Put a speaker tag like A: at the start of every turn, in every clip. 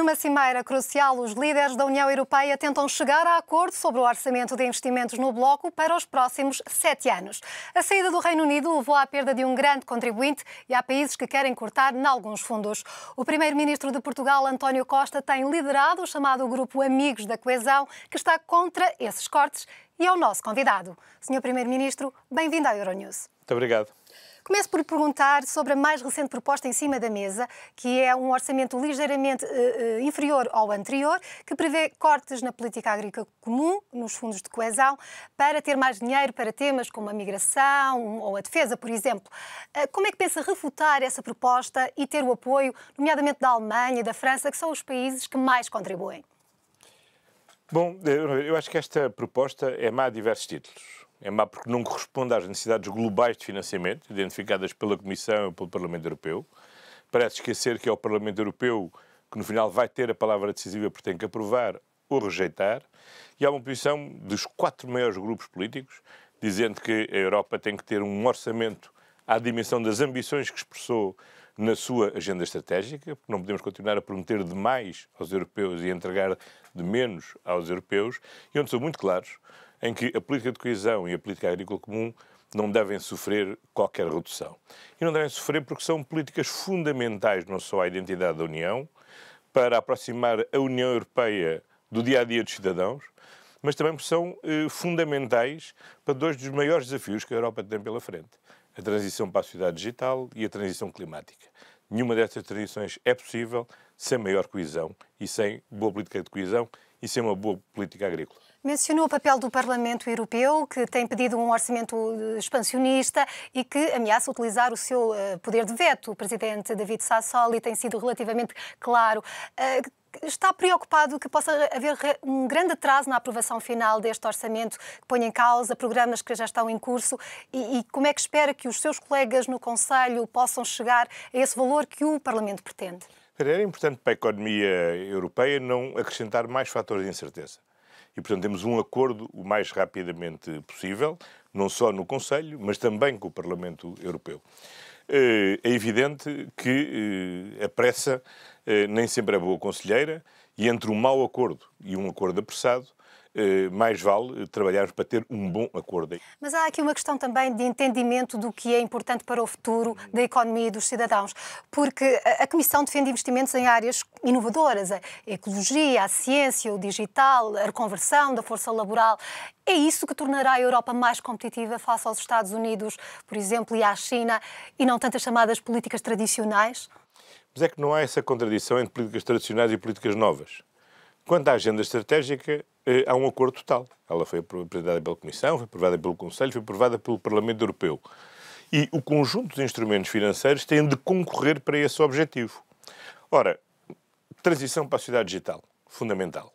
A: Numa cimeira crucial, os líderes da União Europeia tentam chegar a acordo sobre o orçamento de investimentos no bloco para os próximos sete anos. A saída do Reino Unido levou à perda de um grande contribuinte e há países que querem cortar em alguns fundos. O primeiro-ministro de Portugal, António Costa, tem liderado o chamado grupo Amigos da Coesão, que está contra esses cortes e é o nosso convidado. Senhor Primeiro-Ministro, bem-vindo à Euronews. Muito obrigado. Começo por perguntar sobre a mais recente proposta em cima da mesa, que é um orçamento ligeiramente uh, inferior ao anterior, que prevê cortes na política agrícola comum, nos fundos de coesão, para ter mais dinheiro para temas como a migração ou a defesa, por exemplo. Uh, como é que pensa refutar essa proposta e ter o apoio, nomeadamente da Alemanha e da França, que são os países que mais contribuem?
B: Bom, eu acho que esta proposta é má a diversos títulos. É má porque não corresponde às necessidades globais de financiamento, identificadas pela Comissão e pelo Parlamento Europeu. Parece esquecer que é o Parlamento Europeu que, no final, vai ter a palavra decisiva porque tem que aprovar ou rejeitar. E há uma posição dos quatro maiores grupos políticos dizendo que a Europa tem que ter um orçamento à dimensão das ambições que expressou na sua agenda estratégica, porque não podemos continuar a prometer demais aos europeus e entregar de menos aos europeus, e onde são muito claros em que a política de coesão e a política agrícola comum não devem sofrer qualquer redução. E não devem sofrer porque são políticas fundamentais, não só à identidade da União, para aproximar a União Europeia do dia a dia dos cidadãos, mas também porque são eh, fundamentais para dois dos maiores desafios que a Europa tem pela frente: a transição para a sociedade digital e a transição climática. Nenhuma dessas transições é possível sem maior coesão e sem boa política de coesão isso é uma boa política agrícola.
A: Mencionou o papel do Parlamento Europeu, que tem pedido um orçamento eh, expansionista e que ameaça utilizar o seu eh, poder de veto. O presidente David Sassoli tem sido relativamente claro. Eh, está preocupado que possa haver um grande atraso na aprovação final deste orçamento, que põe em causa programas que já estão em curso? E, e como é que espera que os seus colegas no Conselho possam chegar a esse valor que o Parlamento pretende?
B: Era é importante para a economia europeia não acrescentar mais fatores de incerteza. E, portanto, temos um acordo o mais rapidamente possível, não só no Conselho, mas também com o Parlamento Europeu. Eh, é evidente que eh, a pressa eh, nem sempre é boa conselheira e entre um mau acordo e um acordo apressado eh, mais vale trabalharmos para ter um bom acordo.
A: Mas há aqui uma questão também de entendimento do que é importante para o futuro da economia e dos cidadãos, porque a Comissão defende investimentos em áreas inovadoras, a ecologia, a ciência, o digital, a reconversão da força laboral. É isso que tornará a Europa mais competitiva face aos Estados Unidos, por exemplo, e à China, e não tantas chamadas políticas tradicionais?
B: Mas é que não há essa contradição entre políticas tradicionais e políticas novas. Quanto à agenda estratégica, eh, há um acordo total. Ela foi apresentada pela Comissão, foi aprovada pelo Conselho, foi aprovada pelo Parlamento Europeu. E o conjunto dos instrumentos financeiros tem de concorrer para esse objetivo. Ora, transição para a sociedade digital, fundamental.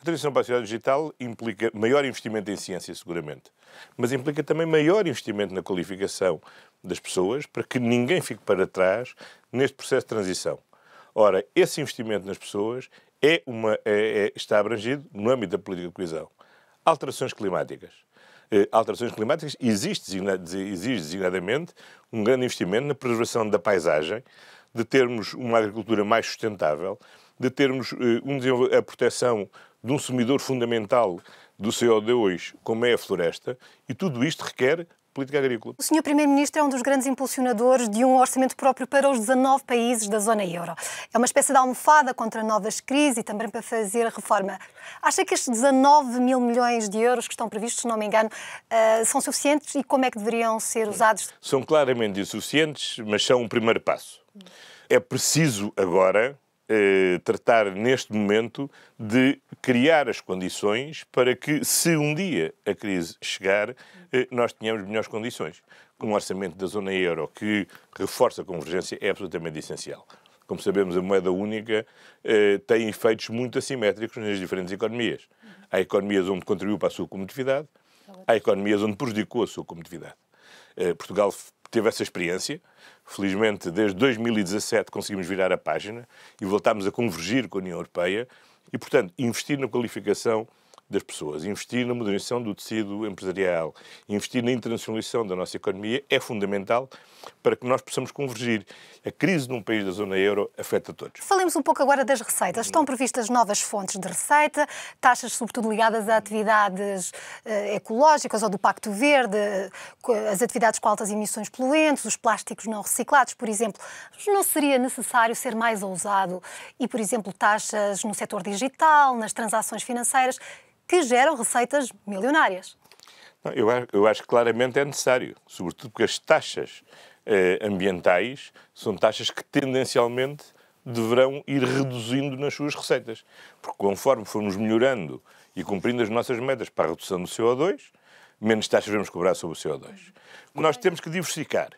B: A transição para a sociedade digital implica maior investimento em ciência, seguramente, mas implica também maior investimento na qualificação das pessoas para que ninguém fique para trás neste processo de transição. Ora, esse investimento nas pessoas é uma, é, é, está abrangido no âmbito da política de coesão. Alterações climáticas. Eh, alterações climáticas existe, exige designadamente um grande investimento na preservação da paisagem, de termos uma agricultura mais sustentável, de termos eh, um, a proteção de um sumidor fundamental do CO2, como é a floresta, e tudo isto requer política agrícola. O
A: Sr. Primeiro-Ministro é um dos grandes impulsionadores de um orçamento próprio para os 19 países da zona euro. É uma espécie de almofada contra novas crises e também para fazer reforma. Acha que estes 19 mil milhões de euros que estão previstos, se não me engano, eh, são suficientes e como é que deveriam ser usados?
B: São claramente insuficientes, mas são um primeiro passo. É preciso agora eh, tratar neste momento de criar as condições para que, se um dia a crise chegar, eh, nós tenhamos melhores condições. Com um orçamento da zona euro que reforça a convergência é absolutamente essencial. Como sabemos, a moeda única eh, tem efeitos muito assimétricos nas diferentes economias. Há economias onde contribuiu para a sua competitividade, há economias onde prejudicou a sua competitividade. Eh, Portugal teve essa experiência. Felizmente, desde 2017 conseguimos virar a página e voltámos a convergir com a União Europeia. E, portanto, investir na qualificação das pessoas. Investir na modernização do tecido empresarial, investir na internacionalização da nossa economia é fundamental para que nós possamos convergir. A crise num país da zona euro afeta todos.
A: Falemos um pouco agora das receitas. Estão previstas novas fontes de receita, taxas sobretudo ligadas a atividades eh, ecológicas ou do Pacto Verde, as atividades com altas emissões poluentes, os plásticos não reciclados, por exemplo. Não seria necessário ser mais ousado e, por exemplo, taxas no setor digital, nas transações financeiras? que geram receitas milionárias.
B: Não, eu, acho, eu acho que claramente é necessário, sobretudo porque as taxas eh, ambientais são taxas que tendencialmente deverão ir reduzindo nas suas receitas. Porque conforme formos melhorando e cumprindo as nossas metas para a redução do CO2, menos taxas vamos cobrar sobre o CO2. Nós temos que diversificar.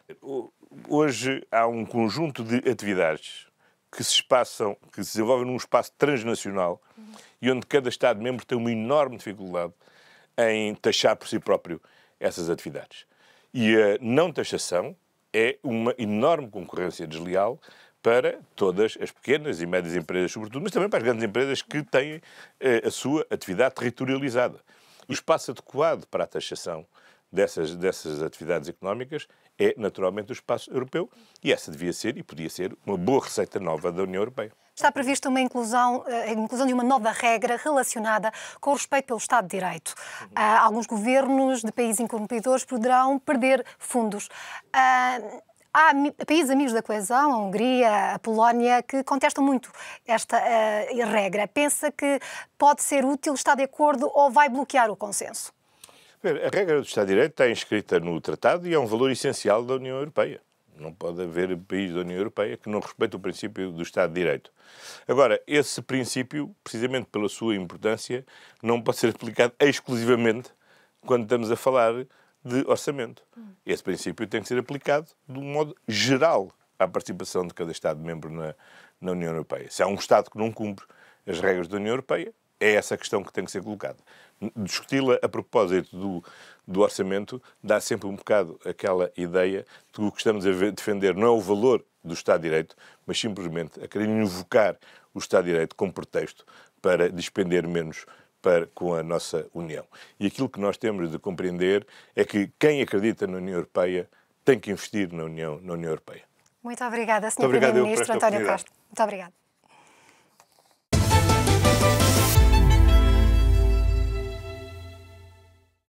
B: Hoje há um conjunto de atividades que se espaçam, que se desenvolvem num espaço transnacional e onde cada Estado-membro tem uma enorme dificuldade em taxar por si próprio essas atividades. E a não taxação é uma enorme concorrência desleal para todas as pequenas e médias empresas, sobretudo, mas também para as grandes empresas que têm eh, a sua atividade territorializada. O espaço adequado para a taxação dessas, dessas atividades económicas é naturalmente o espaço europeu e essa devia ser e podia ser uma boa receita nova da União Europeia.
A: Está prevista uma inclusão, eh, a inclusão de uma nova regra relacionada com o respeito pelo Estado de Direito. Uhum. Uh, alguns governos de países incorrompedores poderão perder fundos. Uh, há países amigos da coesão, a Hungria, a Polónia, que contestam muito esta uh, regra. Pensa que pode ser útil, está de acordo ou vai bloquear o consenso?
B: a regra do Estado de Direito está inscrita no tratado e é um valor essencial da União Europeia. Não pode haver país da União Europeia que não respeite o princípio do Estado de Direito. Agora, esse princípio, precisamente pela sua importância, não pode ser aplicado exclusivamente quando estamos a falar de orçamento. Esse princípio tem que ser aplicado de um modo geral à participação de cada Estado membro na, na União Europeia. Se há um Estado que não cumpre as regras da União Europeia, é essa a questão que tem que ser colocada. Discuti-la a propósito do, do orçamento dá sempre um bocado aquela ideia de que o que estamos a defender não é o valor do Estado de Direito, mas simplesmente a querer invocar o Estado de Direito como pretexto para despender menos para, com a nossa União. E aquilo que nós temos de compreender é que quem acredita na União Europeia tem que investir na União, na União Europeia.
A: Muito obrigada, Sr. Primeiro-Ministro António Costa. Muito obrigada.